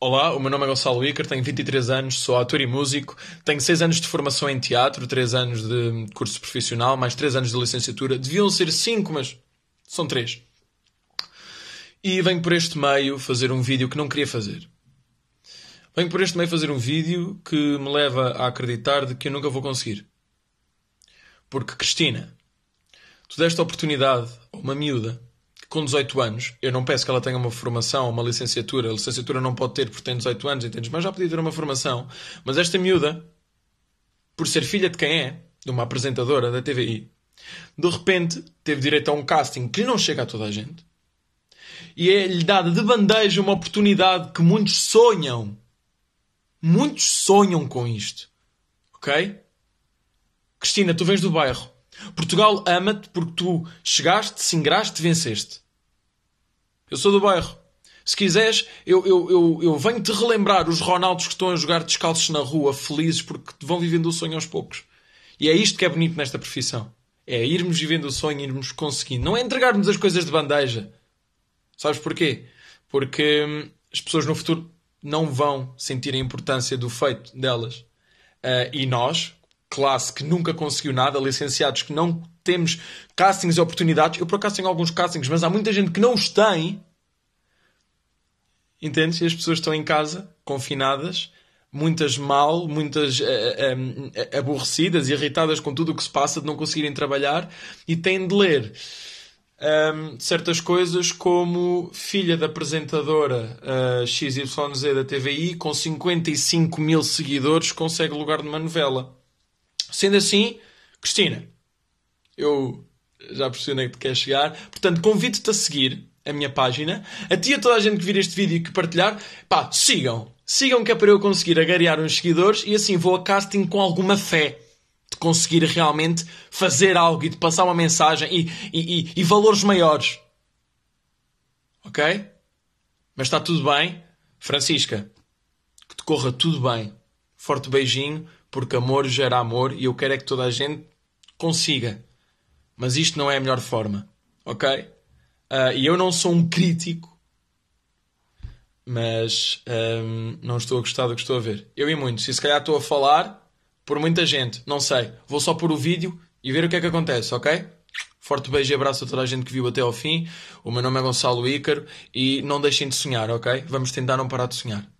Olá, o meu nome é Gonçalo Iker, tenho 23 anos, sou ator e músico, tenho 6 anos de formação em teatro, 3 anos de curso profissional, mais 3 anos de licenciatura. Deviam ser 5, mas são 3. E venho por este meio fazer um vídeo que não queria fazer. Venho por este meio fazer um vídeo que me leva a acreditar de que eu nunca vou conseguir. Porque, Cristina, tu deste a oportunidade a uma miúda com 18 anos, eu não peço que ela tenha uma formação, uma licenciatura, a licenciatura não pode ter porque tem 18 anos, entendes? Mas já podia ter uma formação. Mas esta miúda, por ser filha de quem é, de uma apresentadora da TVI, de repente teve direito a um casting que não chega a toda a gente e é-lhe dada de bandeja uma oportunidade que muitos sonham. Muitos sonham com isto. Ok? Cristina, tu vens do bairro. Portugal ama-te porque tu chegaste, singraste, venceste. Eu sou do bairro. Se quiseres, eu, eu, eu, eu venho-te relembrar os Ronaldos que estão a jogar descalços na rua, felizes, porque vão vivendo o sonho aos poucos. E é isto que é bonito nesta profissão. É irmos vivendo o sonho, irmos conseguindo. Não é entregarmos as coisas de bandeja. Sabes porquê? Porque hum, as pessoas no futuro não vão sentir a importância do feito delas. Uh, e nós, classe que nunca conseguiu nada, licenciados que não temos castings e oportunidades. Eu por acaso tenho alguns castings, mas há muita gente que não os tem. Entendes? E as pessoas estão em casa, confinadas, muitas mal, muitas uh, eh, um, eh, eh, aborrecidas, irritadas com tudo o que se passa de não conseguirem trabalhar e têm de ler. Um, ehm, certas coisas como filha da apresentadora uh, XYZ da TVI com 55 mil seguidores consegue lugar numa novela Sendo assim, Cristina, eu já percebi onde é que queres chegar. Portanto, convido-te a seguir a minha página. A ti e a toda a gente que vir este vídeo e que partilhar, pá, sigam. Sigam que é para eu conseguir agariar uns seguidores e assim vou a casting com alguma fé de conseguir realmente fazer algo e de passar uma mensagem e, e, e, e valores maiores. Ok? Mas está tudo bem. Francisca, que te corra tudo bem. Forte beijinho porque amor gera amor e eu quero é que toda a gente consiga. Mas isto não é a melhor forma, ok? Uh, e eu não sou um crítico, mas um, não estou a gostar do que estou a ver. Eu e muitos. E se calhar estou a falar por muita gente, não sei. Vou só pôr o vídeo e ver o que é que acontece, ok? Forte beijo e abraço a toda a gente que viu até ao fim. O meu nome é Gonçalo Ícaro e não deixem de sonhar, ok? Vamos tentar não parar de sonhar.